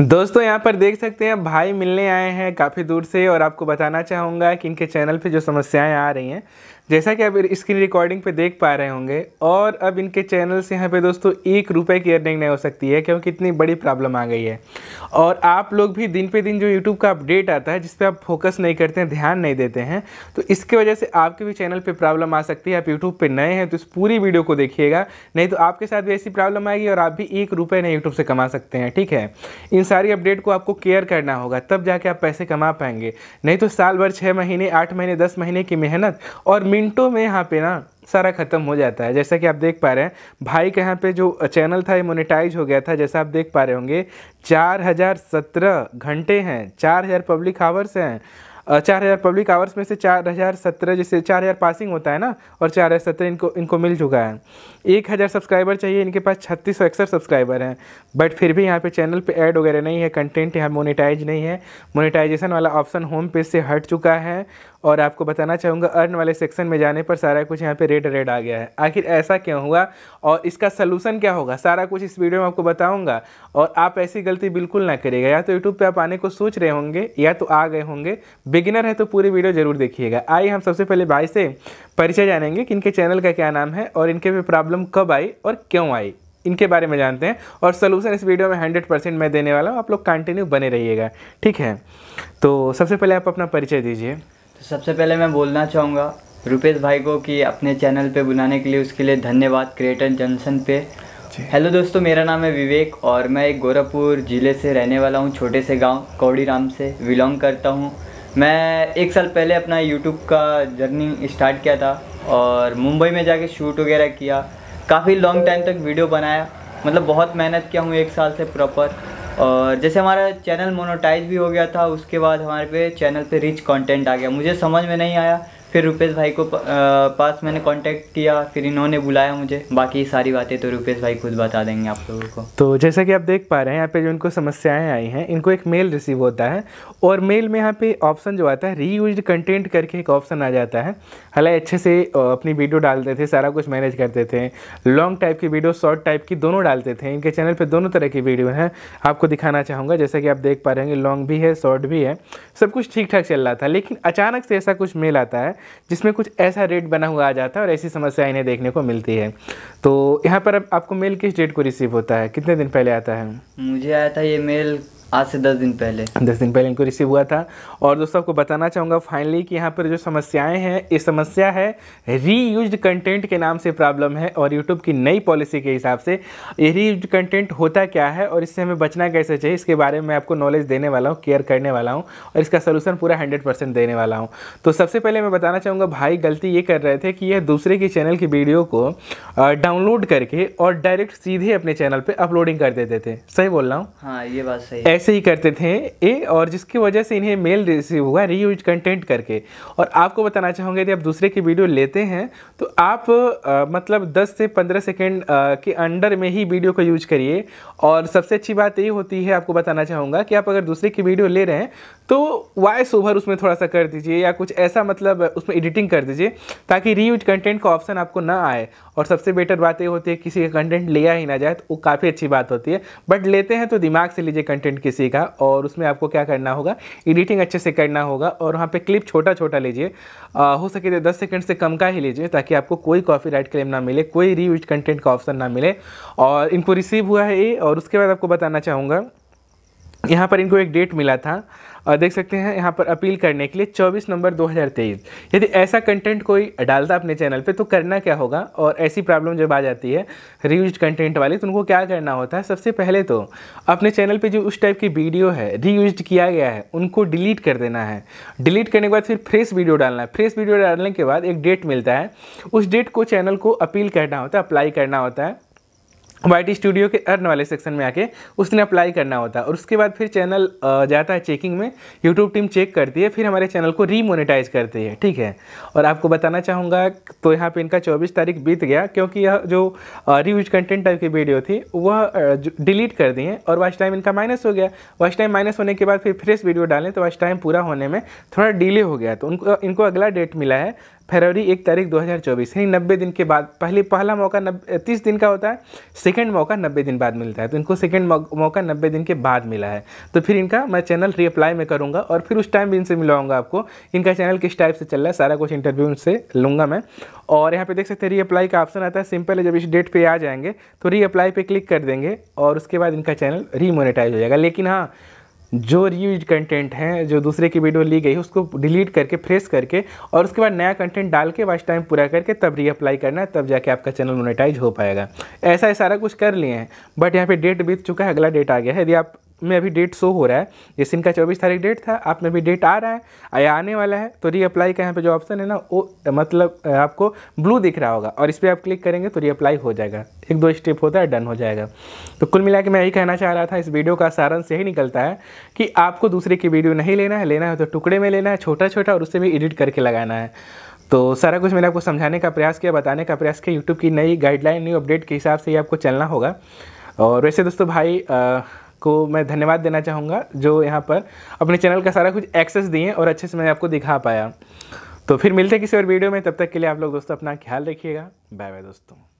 दोस्तों यहाँ पर देख सकते हैं भाई मिलने आए हैं काफ़ी दूर से और आपको बताना चाहूँगा कि इनके चैनल पे जो समस्याएं आ रही हैं जैसा कि आप स्क्रीन रिकॉर्डिंग पे देख पा रहे होंगे और अब इनके चैनल से यहाँ पे दोस्तों एक रुपए की अर्निंग नहीं हो सकती है क्योंकि इतनी बड़ी प्रॉब्लम आ गई है और आप लोग भी दिन पे दिन जो यूट्यूब का अपडेट आता है जिस पर आप फोकस नहीं करते हैं ध्यान नहीं देते हैं तो इसके वजह से आपके भी चैनल पर प्रॉब्लम आ सकती है आप यूट्यूब पर नए हैं तो इस पूरी वीडियो को देखिएगा नहीं तो आपके साथ भी ऐसी प्रॉब्लम आएगी और आप भी एक रुपये नहीं यूट्यूब से कमा सकते हैं ठीक है इन सारी अपडेट को आपको केयर करना होगा तब जाके आप पैसे कमा पाएंगे नहीं तो साल भर छः महीने आठ महीने दस महीने की मेहनत और मिनटों में यहाँ पे ना सारा ख़त्म हो जाता है जैसा कि आप देख पा रहे हैं भाई का यहाँ पे जो चैनल था ये मोनेटाइज हो गया था जैसा आप देख पा रहे होंगे चार हज़ार सत्रह घंटे हैं चार हज़ार पब्लिक आवर्स हैं चार हज़ार पब्लिक आवर्स में से चार हज़ार सत्रह जैसे चार हज़ार पासिंग होता है ना और चार हज़ार सत्रह इनको इनको मिल चुका है एक हज़ार सब्सक्राइबर चाहिए इनके पास छत्तीस सौ इकसठ सब्सक्राइबर हैं बट फिर भी यहाँ पे चैनल पे ऐड वगैरह नहीं है कंटेंट यहाँ मोनेटाइज नहीं है मोनेटाइजेशन वाला ऑप्शन होम पेज से हट चुका है और आपको बताना चाहूँगा अर्न वाले सेक्शन में जाने पर सारा कुछ यहाँ पे रेड रेड आ गया है आखिर ऐसा क्यों हुआ और इसका सलूशन क्या होगा सारा कुछ इस वीडियो में आपको बताऊँगा और आप ऐसी गलती बिल्कुल ना करेगा या तो यूट्यूब पर आप आने को सोच रहे होंगे या तो आ गए होंगे बिगिनर है तो पूरी वीडियो जरूर देखिएगा आइए हम सबसे पहले भाई से परिचय जानेंगे कि इनके चैनल का क्या नाम है और इनके पे प्रॉब्लम कब आई और क्यों आई इनके बारे में जानते हैं और सोलूशन इस वीडियो में हंड्रेड परसेंट मैं देने वाला हूँ आप लोग कंटिन्यू बने रहिएगा ठीक है तो सबसे पहले आप अपना परिचय दीजिए तो सबसे पहले मैं बोलना चाहूँगा रुपेश भाई को कि अपने चैनल पे बुलाने के लिए उसके लिए धन्यवाद क्रिएटर जंक्शन पे हेलो दोस्तों मेरा नाम है विवेक और मैं एक गोरखपुर ज़िले से रहने वाला हूँ छोटे से गांव कौड़ी राम से बिलोंग करता हूँ मैं एक साल पहले अपना यूट्यूब का जर्नी स्टार्ट किया था और मुंबई में जाके शूट वगैरह किया काफ़ी लॉन्ग टाइम तक वीडियो बनाया मतलब बहुत मेहनत किया हूँ एक साल से प्रॉपर और जैसे हमारा चैनल मोनोटाइज भी हो गया था उसके बाद हमारे पे चैनल पे रिच कंटेंट आ गया मुझे समझ में नहीं आया फिर रुपेश भाई को पास मैंने कांटेक्ट किया फिर इन्होंने बुलाया मुझे बाकी सारी बातें तो रुपेश भाई खुद बता देंगे आप लोगों को तो जैसा कि आप देख पा रहे हैं यहाँ पे जो इनको समस्याएं आई हैं इनको एक मेल रिसीव होता है और मेल में यहाँ पे ऑप्शन जो आता है रीयूज्ड कंटेंट करके एक ऑप्शन आ जाता है हालांकि अच्छे से अपनी वीडियो डालते थे सारा कुछ मैनेज करते थे लॉन्ग टाइप की वीडियो शॉर्ट टाइप की दोनों डालते थे इनके चैनल पर दोनों तरह की वीडियो हैं आपको दिखाना चाहूँगा जैसा कि आप देख पा रहे हैं लॉन्ग भी है शॉर्ट भी है सब कुछ ठीक ठाक चल रहा था लेकिन अचानक से ऐसा कुछ मेल आता है जिसमें कुछ ऐसा रेट बना हुआ आ जाता है और ऐसी समस्या इन्हें देखने को मिलती है तो यहाँ पर अब आपको मेल किस डेट को रिसीव होता है कितने दिन पहले आता है मुझे आया था ये मेल आज से दस दिन पहले दस दिन पहले इनको रिसीव हुआ था और दोस्तों आपको बताना चाहूँगा फाइनली कि यहाँ पर जो समस्याएं हैं ये समस्या है यूज कंटेंट के नाम से प्रॉब्लम है और यूट्यूब की नई पॉलिसी के हिसाब से ये रीयूज कंटेंट होता क्या है और इससे हमें बचना कैसे चाहिए इसके बारे में आपको नॉलेज देने वाला हूँ केयर करने वाला हूँ और इसका सोल्यूशन पूरा हंड्रेड देने वाला हूँ तो सबसे पहले मैं बताना चाहूँगा भाई गलती ये कर रहे थे कि यह दूसरे के चैनल की वीडियो को डाउनलोड करके और डायरेक्ट सीधे अपने चैनल पर अपलोडिंग कर देते थे सही बोल रहा हूँ हाँ ये बात सही ऐसे ही करते थे ए और जिसकी वजह से इन्हें मेल रिसीव हुआ रीयूज कंटेंट करके और आपको बताना चाहूँगा यदि आप दूसरे की वीडियो लेते हैं तो आप आ, मतलब 10 से 15 सेकेंड के अंडर में ही वीडियो को यूज करिए और सबसे अच्छी बात यही होती है आपको बताना चाहूँगा कि आप अगर दूसरे की वीडियो ले रहे हैं तो वॉइस ओवर उसमें थोड़ा सा कर दीजिए या कुछ ऐसा मतलब उसमें एडिटिंग कर दीजिए ताकि रीयूज कंटेंट का ऑप्शन आपको ना आए और सबसे बेटर बात ये होती है किसी का कंटेंट लिया ही ना जाए तो वो काफ़ी अच्छी बात होती है बट लेते हैं तो दिमाग से लीजिए कंटेंट किसी का और उसमें आपको क्या करना होगा एडिटिंग अच्छे से करना होगा और वहाँ पे क्लिप छोटा छोटा लीजिए हो सके तो दस सेकेंड से कम का ही लीजिए ताकि आपको कोई कॉपीराइट क्लेम ना मिले कोई रीयूज कंटेंट का ऑप्शन ना मिले और इनको रिसीव हुआ है ये और उसके बाद आपको बताना चाहूँगा यहाँ पर इनको एक डेट मिला था और देख सकते हैं यहाँ पर अपील करने के लिए 24 नवंबर 2023 यदि ऐसा कंटेंट कोई डालता अपने चैनल पे तो करना क्या होगा और ऐसी प्रॉब्लम जब आ जाती है रीयूज कंटेंट वाली तो उनको क्या करना होता है सबसे पहले तो अपने चैनल पे जो उस टाइप की वीडियो है रीयूज किया गया है उनको डिलीट कर देना है डिलीट करने के बाद फिर फ्रेश वीडियो डालना है फ्रेश वीडियो डालने के बाद एक डेट मिलता है उस डेट को चैनल को अपील करना होता है अप्लाई करना होता है वाई स्टूडियो के अर्न वाले सेक्शन में आके उसने अप्लाई करना होता है और उसके बाद फिर चैनल जाता है चेकिंग में यूट्यूब टीम चेक करती है फिर हमारे चैनल को रीमोनेटाइज करती है ठीक है और आपको बताना चाहूँगा तो यहाँ पे इनका 24 तारीख बीत गया क्योंकि यह जो रिव्यूज कंटेंट टाइप की वीडियो थी वह डिलीट कर दी है और वास्ट टाइम इनका माइनस हो गया वास्ट टाइम माइनस होने के बाद फिर फ्रेश वीडियो डालें तो वॉच टाइम पूरा होने में थोड़ा डिले हो गया तो उनको इनको अगला डेट मिला है फरवरी एक तारीख 2024 यानी नब्बे दिन के बाद पहले पहला मौका नब्बे तीस दिन का होता है सेकेंड मौका नब्बे दिन बाद मिलता है तो इनको सेकंड मौका नब्बे दिन के बाद मिला है तो फिर इनका मैं चैनल रीअप्लाई में करूँगा और फिर उस टाइम भी इनसे मिलाऊंगा आपको इनका चैनल किस टाइप से चल रहा है सारा कुछ इंटरव्यू उनसे लूँगा मैं और यहाँ पर देख सकते हैं रीअप्लाई का ऑप्शन आता है सिंपल है जब इस डेट पर आ जाएंगे तो रीअप्लाई पर क्लिक कर देंगे और उसके बाद इनका चैनल रीमोनेटाइज हो जाएगा लेकिन हाँ जो रीयूज कंटेंट है जो दूसरे की वीडियो ली गई है उसको डिलीट करके फ्रेश करके और उसके बाद नया कंटेंट डाल के वाच टाइम पूरा करके तब रीअप्लाई करना है तब जाके आपका चैनल मोनेटाइज हो पाएगा ऐसा ही सारा कुछ कर लिए हैं बट यहाँ पे डेट बीत चुका है अगला डेट आ गया है यदि आप में अभी डेट शो हो रहा है जिस इनका चौबीस तारीख डेट था आप में अभी डेट आ रहा है या आने वाला है तो री अप्लाई का यहाँ पे जो ऑप्शन है ना वो मतलब आपको ब्लू दिख रहा होगा और इस पर आप क्लिक करेंगे तो री अप्लाई हो जाएगा एक दो स्टेप होता है डन हो जाएगा तो कुल मिला मैं यही कहना चाह रहा था इस वीडियो का सारांश यही निकलता है कि आपको दूसरे की वीडियो नहीं लेना है लेना है तो टुकड़े में लेना है छोटा छोटा और उससे भी एडिट करके लगाना है तो सारा कुछ मैंने आपको समझाने का प्रयास किया बताने का प्रयास किया यूट्यूब की नई गाइडलाइन न्यू अपडेट के हिसाब से ही आपको चलना होगा और वैसे दोस्तों भाई को मैं धन्यवाद देना चाहूँगा जो यहाँ पर अपने चैनल का सारा कुछ एक्सेस दिए और अच्छे से मैं आपको दिखा पाया तो फिर मिलते हैं किसी और वीडियो में तब तक के लिए आप लोग दोस्तों अपना ख्याल रखिएगा बाय बाय दोस्तों